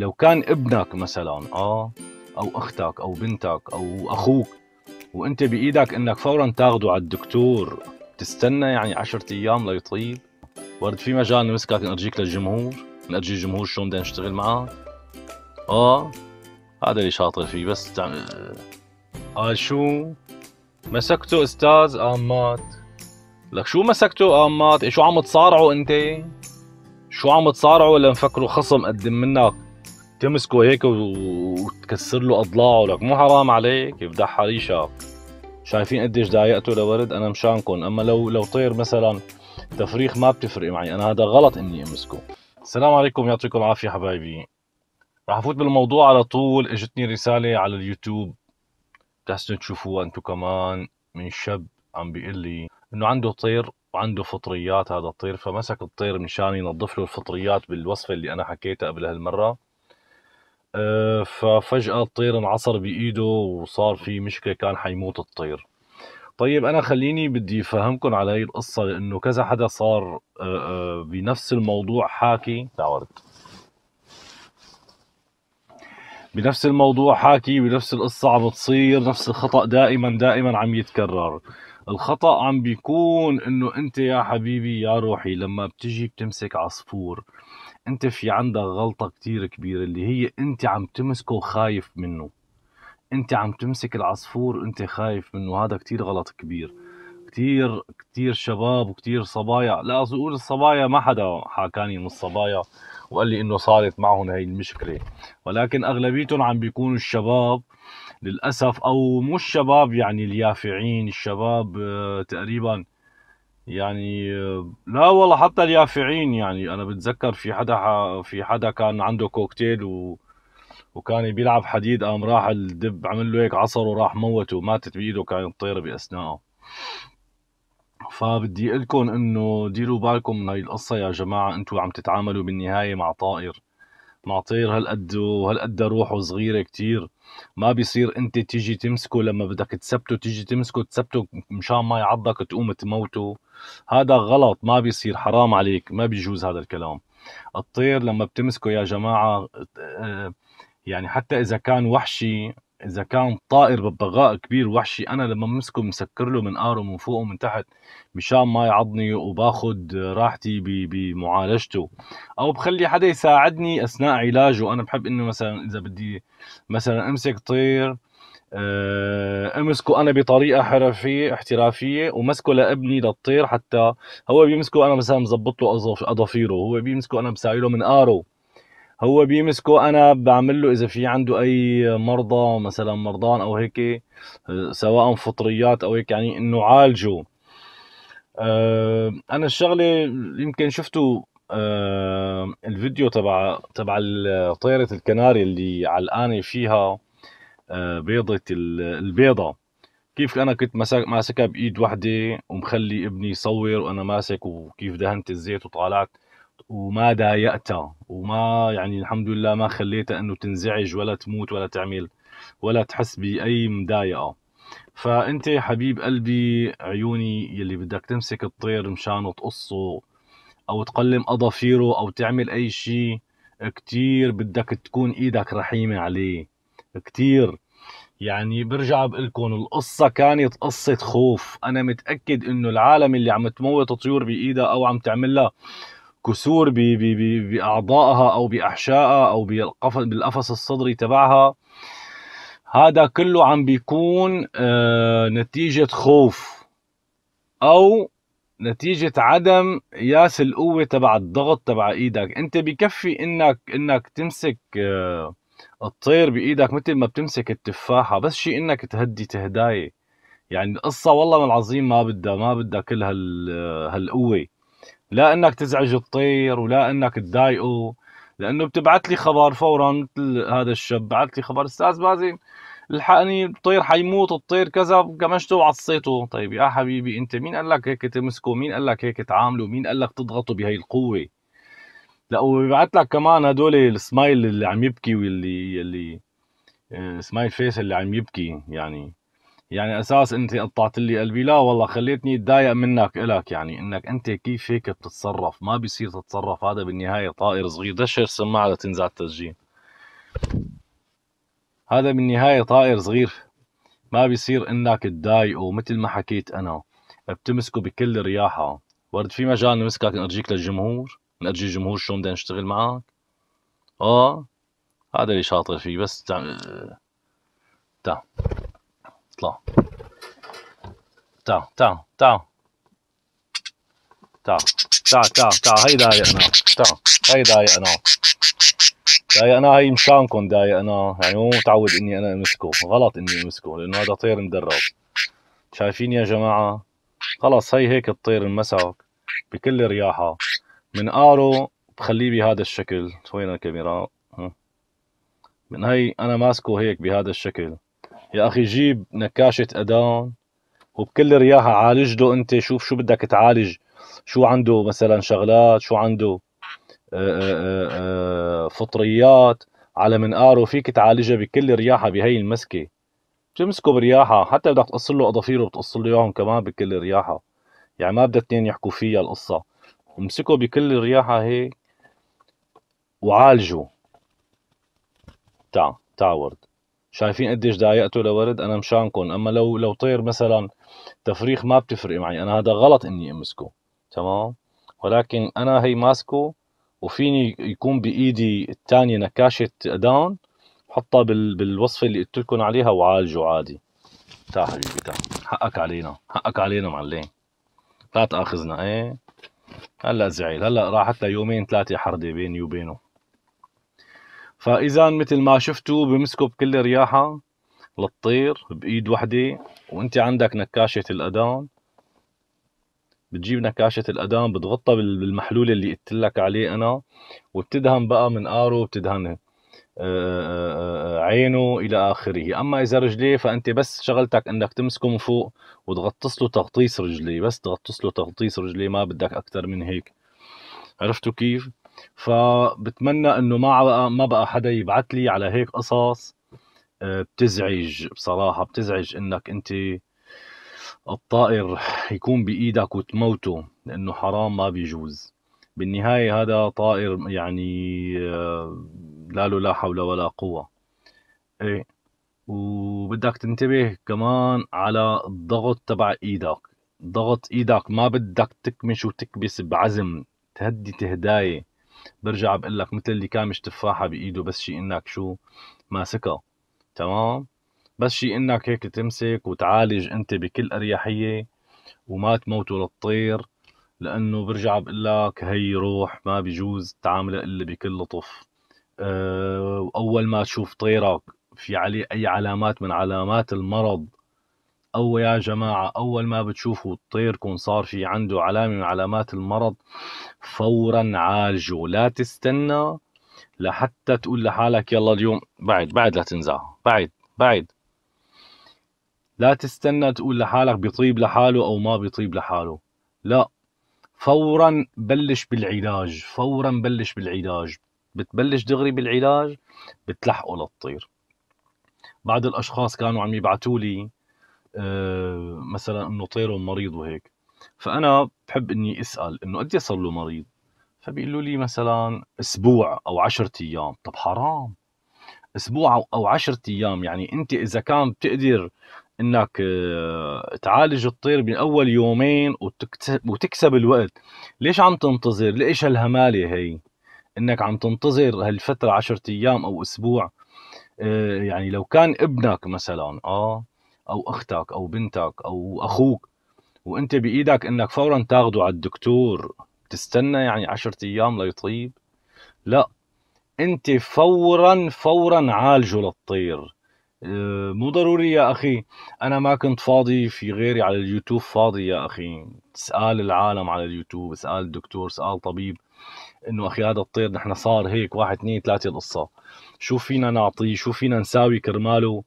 لو كان ابنك مثلا اه او اختك او بنتك او اخوك وانت بايدك انك فورا تاخده على الدكتور تستنى يعني 10 ايام ليطيب ورد في مجال نمسكك نرجيك للجمهور نرجي الجمهور شلون بدنا نشتغل معه اه هذا اللي شاطر فيه بس تعم... قال شو مسكته استاذ قام مات لك شو مسكته قام مات إيه، شو عم تصارعه انت شو عم تصارعه ولا مفكره خصم قدم منك تمسكه هيك وتكسر له اضلاعه لك مو حرام عليك يفدحها ريشك شايفين قديش ضايقته لورد انا مشانكم اما لو لو طير مثلا تفريخ ما بتفرق معي انا هذا غلط اني امسكه السلام عليكم يعطيكم العافيه حبايبي رح افوت بالموضوع على طول اجتني رساله على اليوتيوب بتحسنوا تشوفوها انتم كمان من شاب عم بيقول لي انه عنده طير وعنده فطريات هذا الطير فمسك الطير مشان ينظف له الفطريات بالوصفه اللي انا حكيتها قبل هالمره آه، ففجأة الطير انعصر بإيده وصار في مشكلة كان حيموت الطير طيب أنا خليني بدي أفهمكم على هي القصة لأنه كذا حدا صار آه، آه، بنفس الموضوع حاكي تعورت بنفس الموضوع حاكي بنفس القصة عم تصير نفس الخطأ دائما دائما عم يتكرر الخطأ عم بيكون انه انت يا حبيبي يا روحي لما بتجي بتمسك عصفور انت في عندك غلطة كتير كبيرة اللي هي انت عم تمسكه وخايف منه انت عم تمسك العصفور انت خايف منه هذا كتير غلط كبير كتير كتير شباب وكتير صبايا لا اقول الصبايا ما حدا حكاني من الصبايا وقال لي انه صارت معهم هاي المشكلة ولكن اغلبيتهم عم بيكونوا الشباب للأسف او مو الشباب يعني اليافعين الشباب آه، تقريبا يعني لا والله حتى اليافعين يعني انا بتذكر في حدا في حدا كان عنده كوكتيل و وكان بيلعب حديد قام راح الدب عمل له هيك عصر وراح موته وماتت بايده كان الطيره باثنائه فبدي اقول لكم انه ديروا بالكم من هاي القصه يا جماعه انتم عم تتعاملوا بالنهايه مع طائر ناطير هالقد وهالقد روحه صغيره كتير ما بيصير انت تيجي تمسكه لما بدك تثبته تيجي تمسكه تثبته مشان ما يعضك تقوم تموته هذا غلط ما بيصير حرام عليك ما بيجوز هذا الكلام الطير لما بتمسكه يا جماعه آه، يعني حتى اذا كان وحشي اذا كان طائر ببغاء كبير وحشي انا لما بمسكه بمسكر له من قاره من فوق ومن تحت مشان ما يعضني وباخذ راحتي بمعالجته او بخلي حدا يساعدني اثناء علاجه انا بحب انه مثلا اذا بدي مثلا امسك طير آه، امسكه انا بطريقه حرفيه احترافيه ومسكه لابني للطير حتى هو بيمسكه انا مثلا مزبط له اظافيره هو بيمسكه انا بساعده من قاره هو بيمسكه انا بعمل له اذا في عنده اي مرضى مثلا مرضان او هيك سواء فطريات او هيك يعني انه عالجه آه، انا الشغله يمكن شفتوا آه، الفيديو تبع تبع طيره الكناري اللي علقانه فيها آه، بيضه البيضه كيف انا كنت ماسكها بايد وحده ومخلي ابني يصور وانا ماسك وكيف دهنت الزيت وطالعت وما ضايقتها وما يعني الحمد لله ما خليتها انه تنزعج ولا تموت ولا تعمل ولا تحس باي مضايقه فانت حبيب قلبي عيوني يلي بدك تمسك الطير مشان تقصه او تقلم اظافيره او تعمل اي شيء كتير بدك تكون ايدك رحيمه عليه كتير يعني برجع بقول لكم القصة كانت قصة خوف أنا متأكد إنه العالم اللي عم تموت طيور بإيدها أو عم تعملها كسور باعضائها او باحشائها او بالقفص الصدري تبعها هذا كله عم بيكون آه، نتيجه خوف او نتيجة عدم قياس القوة تبع الضغط تبع ايدك، انت بكفي انك انك تمسك آه، الطير بايدك مثل ما بتمسك التفاحة، بس شيء انك تهدي تهداية. يعني القصة والله العظيم ما بدها ما بدها كل هال آه، هالقوة. لا انك تزعج الطير ولا انك تضايقه لانه بتبعث لي خبر فورا مثل هذا الشاب بعث لي خبر استاذ بازين الحقني يعني الطير حيموت الطير كذا قمشته وعصيته طيب يا حبيبي انت مين قال لك هيك تمسكه مين قال لك هيك تعامله مين قال لك تضغطه بهي القوه لا وبيبعت لك كمان هدول السمايل اللي عم يبكي واللي اللي آه، سمايل فيس اللي عم يبكي يعني يعني اساس انت قطعت لي قلبي لا والله خليتني اتضايق منك الك يعني انك انت كيف هيك بتتصرف ما بيصير تتصرف هذا بالنهايه طائر صغير دشر السماعه لتنزع التسجيل هذا بالنهايه طائر صغير ما بيصير انك تضايقه مثل ما حكيت انا بتمسكه بكل رياحه ورد في مجال نمسكك نرجيك للجمهور نرجي الجمهور شلون بدنا نشتغل معك اه هذا اللي شاطر فيه بس تعمل آه، تعم. اطلع تعال تعال تعال تعال تعال تعال تعال هي ضايقنا تعال هي ضايقنا ضايقنا هي مشانكم ضايقنا يعني مو متعود اني انا امسكه غلط اني امسكه لانه هذا طير مدرب شايفين يا جماعه خلص هي هيك الطير المسك بكل رياحه من ارو بخليه بهذا الشكل وين الكاميرا من هي انا ماسكه هيك بهذا الشكل يا اخي جيب نكاشه ادان وبكل رياحة عالج له انت شوف شو بدك تعالج شو عنده مثلا شغلات شو عنده آه، آه، آه، فطريات على منقاره فيك تعالجها بكل رياحه بهي المسكه بتمسكه برياحه حتى بدك تقص له اظافيره بتقص له اياهم كمان بكل رياحه يعني ما بدها اثنين يحكوا فيها القصه امسكه بكل رياحه هيك وعالجه تعا تعا ورد شايفين قديش ضايقته لورد انا مشانكم اما لو لو طير مثلا تفريخ ما بتفرق معي انا هذا غلط اني امسكه تمام ولكن انا هي ماسكه وفيني يكون بايدي الثانيه نكاشه داون حطها بال... بالوصفه اللي قلت لكم عليها وعالجه عادي تعال حبيبي تعال حقك علينا حقك علينا معلم لا تاخذنا ايه هلا زعيل هلا راحت له يومين ثلاثه حرده بيني وبينه فاذا مثل ما شفتوا بمسكوا بكل رياحه للطير بايد وحده وانت عندك نكاشه الادام بتجيب نكاشة الأدام بتغطى بالمحلول اللي قلت لك عليه أنا وبتدهن بقى من آرو بتدهن آه، آه، آه، عينه إلى آخره أما إذا رجليه فأنت بس شغلتك أنك تمسكه من فوق وتغطس له تغطيس رجليه بس تغطس له تغطيس رجليه ما بدك أكتر من هيك عرفتوا كيف؟ فبتمنى انه ما بقى ما بقى حدا يبعث لي على هيك قصص آه، بتزعج بصراحه بتزعج انك انت الطائر يكون بايدك وتموته لانه حرام ما بيجوز بالنهايه هذا طائر يعني آه، لا له لا حول ولا قوه ايه وبدك تنتبه كمان على الضغط تبع ايدك ضغط ايدك ما بدك تكمش وتكبس بعزم تهدي تهدايه برجع بقول لك مثل اللي كامش تفاحه بايده بس شي انك شو ماسكها تمام بس شي انك هيك تمسك وتعالج انت بكل اريحيه وما تموتوا للطير لانه برجع بقول لك هي روح ما بيجوز تعاملها الا بكل لطف آه، اول ما تشوف طيرك في عليه اي علامات من علامات المرض أو يا جماعة أول ما بتشوفوا الطير كون صار في عنده علامة من علامات المرض فورا عالجه لا تستنى لحتى تقول لحالك يلا اليوم بعد بعد لا تنزع بعد بعد لا تستنى تقول لحالك بيطيب لحاله أو ما بيطيب لحاله لا فورا بلش بالعلاج فورا بلش بالعلاج بتبلش دغري بالعلاج بتلحقه للطير بعض الاشخاص كانوا عم يبعثوا لي آه، مثلا انه طيره مريض وهيك فانا بحب اني اسال انه قد صار له مريض فبيقولوا لي مثلا اسبوع او عشرة ايام طب حرام اسبوع او عشرة ايام يعني انت اذا كان بتقدر انك آه، تعالج الطير باول يومين وتكسب الوقت ليش عم تنتظر ليش هالهماله هي انك عم تنتظر هالفتره 10 ايام او اسبوع آه، يعني لو كان ابنك مثلا اه او اختك او بنتك او اخوك وانت بايدك انك فورا تاخده على الدكتور تستنى يعني عشرة ايام ليطيب لا انت فورا فورا عالجه للطير آه، مو ضروري يا اخي انا ما كنت فاضي في غيري على اليوتيوب فاضي يا اخي اسال العالم على اليوتيوب اسال الدكتور اسال طبيب انه اخي هذا الطير نحن صار هيك واحد اثنين ثلاثه القصه شو فينا نعطيه شو فينا نساوي كرماله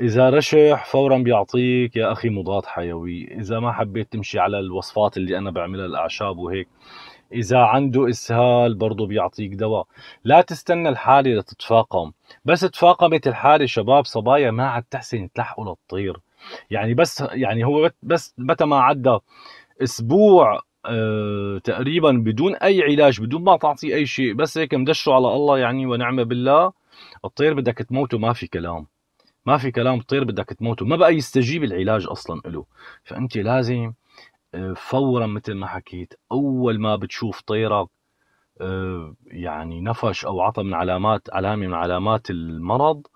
إذا رشح فورا بيعطيك يا أخي مضاد حيوي إذا ما حبيت تمشي على الوصفات اللي أنا بعملها الأعشاب وهيك إذا عنده إسهال برضه بيعطيك دواء لا تستنى الحالة لتتفاقم بس تفاقمت الحالة شباب صبايا ما عاد تحسن تلحقوا للطير يعني بس يعني هو بس متى ما عدى أسبوع آه، تقريبا بدون أي علاج بدون ما تعطيه أي شيء بس هيك مدشوا على الله يعني ونعمة بالله الطير بدك تموته ما في كلام ما في كلام طير بدك تموته ما بقى يستجيب العلاج اصلا له فانت لازم آه، فورا مثل ما حكيت اول ما بتشوف طيرك آه، يعني نفش او عطى من علامات علامه من علامات المرض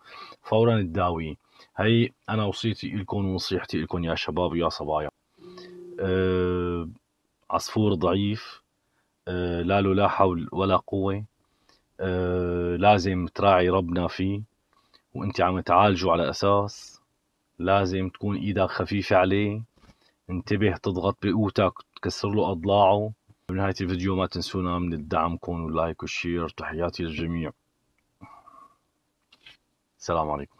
فورا تداوي هي انا وصيتي لكم ونصيحتي لكم يا شباب ويا صبايا آه، عصفور ضعيف لا له لا حول ولا قوه لازم تراعي ربنا فيه وانت عم تعالجه على اساس لازم تكون ايدك خفيفة عليه انتبه تضغط بقوتك تكسر له اضلاعه بنهاية الفيديو ما تنسونا من الدعمكم واللايك والشير تحياتي للجميع السلام عليكم